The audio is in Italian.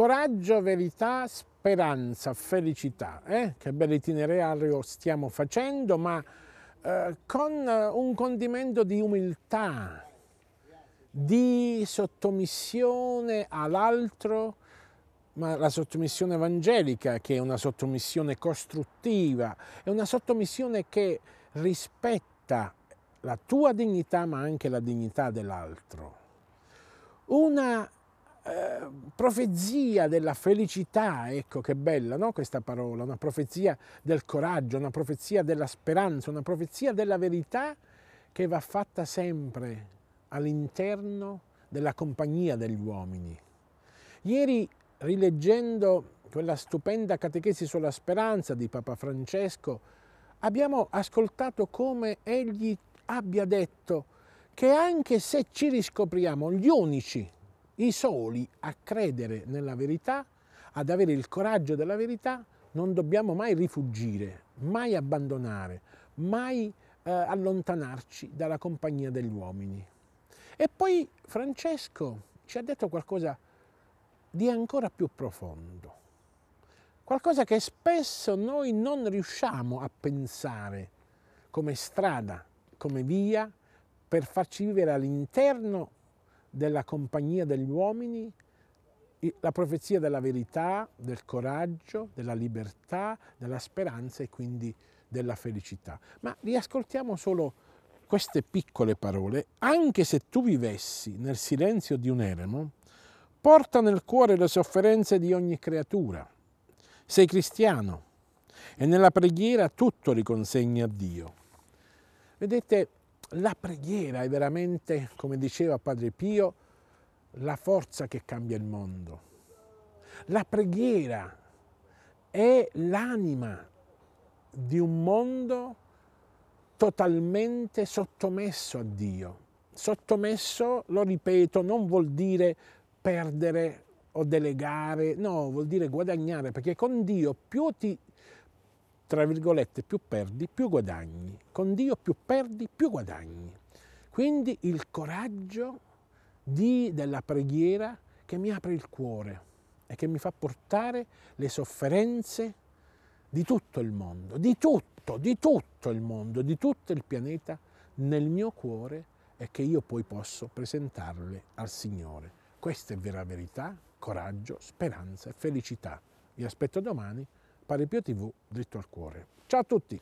coraggio, verità, speranza, felicità. Eh? Che bel itinerario stiamo facendo, ma eh, con eh, un condimento di umiltà, di sottomissione all'altro, ma la sottomissione evangelica, che è una sottomissione costruttiva, è una sottomissione che rispetta la tua dignità, ma anche la dignità dell'altro. Una eh, profezia della felicità, ecco che bella no? questa parola, una profezia del coraggio, una profezia della speranza, una profezia della verità che va fatta sempre all'interno della compagnia degli uomini. Ieri, rileggendo quella stupenda catechesi sulla speranza di Papa Francesco, abbiamo ascoltato come egli abbia detto che anche se ci riscopriamo gli unici i soli a credere nella verità, ad avere il coraggio della verità, non dobbiamo mai rifugire, mai abbandonare, mai eh, allontanarci dalla compagnia degli uomini. E poi Francesco ci ha detto qualcosa di ancora più profondo, qualcosa che spesso noi non riusciamo a pensare come strada, come via per farci vivere all'interno della compagnia degli uomini, la profezia della verità, del coraggio, della libertà, della speranza e quindi della felicità. Ma riascoltiamo solo queste piccole parole. Anche se tu vivessi nel silenzio di un eremo, porta nel cuore le sofferenze di ogni creatura. Sei cristiano e nella preghiera tutto riconsegni a Dio. Vedete, la preghiera è veramente, come diceva Padre Pio, la forza che cambia il mondo. La preghiera è l'anima di un mondo totalmente sottomesso a Dio. Sottomesso, lo ripeto, non vuol dire perdere o delegare, no, vuol dire guadagnare, perché con Dio più ti tra virgolette, più perdi, più guadagni. Con Dio più perdi, più guadagni. Quindi il coraggio di, della preghiera che mi apre il cuore e che mi fa portare le sofferenze di tutto il mondo, di tutto, di tutto il mondo, di tutto il pianeta nel mio cuore e che io poi posso presentarle al Signore. Questa è vera verità, coraggio, speranza e felicità. Vi aspetto domani Pari Pio TV, dritto al cuore. Ciao a tutti!